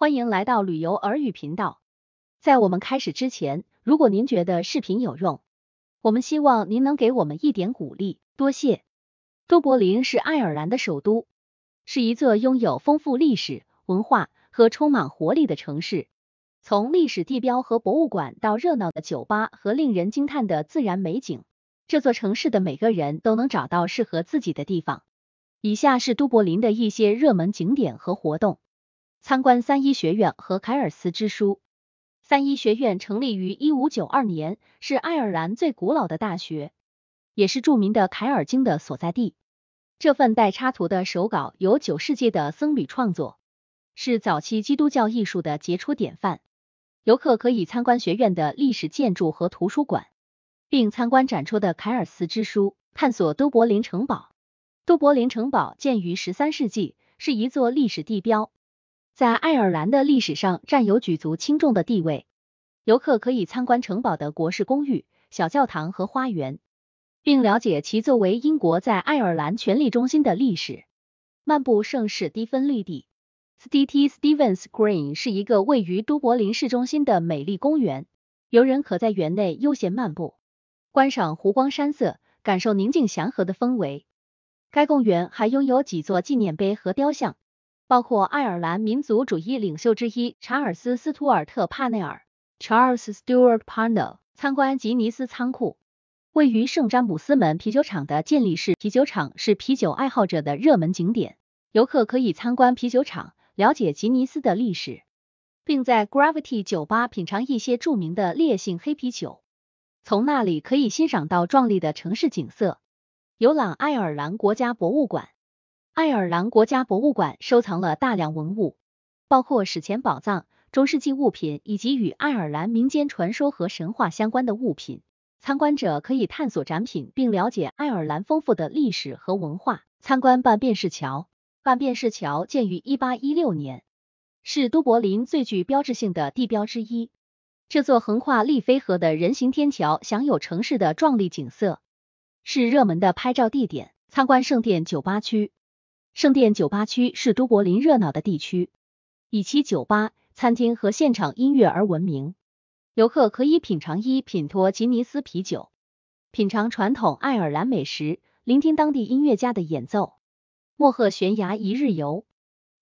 欢迎来到旅游耳语频道。在我们开始之前，如果您觉得视频有用，我们希望您能给我们一点鼓励，多谢。都柏林是爱尔兰的首都，是一座拥有丰富历史文化和充满活力的城市。从历史地标和博物馆到热闹的酒吧和令人惊叹的自然美景，这座城市的每个人都能找到适合自己的地方。以下是都柏林的一些热门景点和活动。参观三一学院和凯尔斯之书。三一学院成立于一五九二年，是爱尔兰最古老的大学，也是著名的《凯尔经》的所在地。这份带插图的手稿由九世纪的僧侣创作，是早期基督教艺术的杰出典范。游客可以参观学院的历史建筑和图书馆，并参观展出的《凯尔斯之书》。探索都柏林城堡。都柏林城堡建于十三世纪，是一座历史地标。在爱尔兰的历史上占有举足轻重的地位。游客可以参观城堡的国事公寓、小教堂和花园，并了解其作为英国在爱尔兰权力中心的历史。漫步圣史蒂芬绿地 （St. Stephen's Green） 是一个位于都柏林市中心的美丽公园，游人可在园内悠闲漫步，观赏湖光山色，感受宁静祥和的氛围。该公园还拥有几座纪念碑和雕像。包括爱尔兰民族主义领袖之一查尔斯·斯图尔特·帕内尔 （Charles Stewart Parnell）。参观吉尼斯仓库，位于圣詹姆斯门啤酒厂的健力士啤酒厂是啤酒爱好者的热门景点。游客可以参观啤酒厂，了解吉尼斯的历史，并在 Gravity 酒吧品尝一些著名的烈性黑啤酒。从那里可以欣赏到壮丽的城市景色。游览爱尔兰国家博物馆。爱尔兰国家博物馆收藏了大量文物，包括史前宝藏、中世纪物品以及与爱尔兰民间传说和神话相关的物品。参观者可以探索展品并了解爱尔兰丰富的历史和文化。参观半便士桥，半便士桥建于一八一六年，是都柏林最具标志性的地标之一。这座横跨利菲河的人行天桥享有城市的壮丽景色，是热门的拍照地点。参观圣殿酒吧区。圣殿酒吧区是都柏林热闹的地区，以其酒吧、餐厅和现场音乐而闻名。游客可以品尝一品托吉尼斯啤酒，品尝传统爱尔兰美食，聆听当地音乐家的演奏。莫赫悬崖一日游，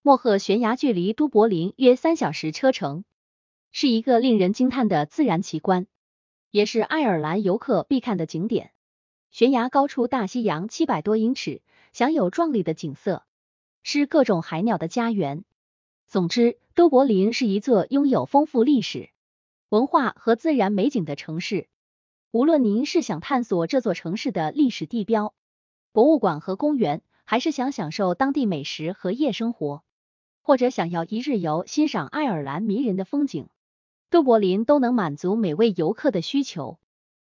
莫赫悬崖距离都柏林约三小时车程，是一个令人惊叹的自然奇观，也是爱尔兰游客必看的景点。悬崖高出大西洋七百多英尺，享有壮丽的景色。是各种海鸟的家园。总之，都柏林是一座拥有丰富历史文化和自然美景的城市。无论您是想探索这座城市的历史地标、博物馆和公园，还是想享受当地美食和夜生活，或者想要一日游欣赏爱尔兰迷人的风景，都柏林都能满足每位游客的需求。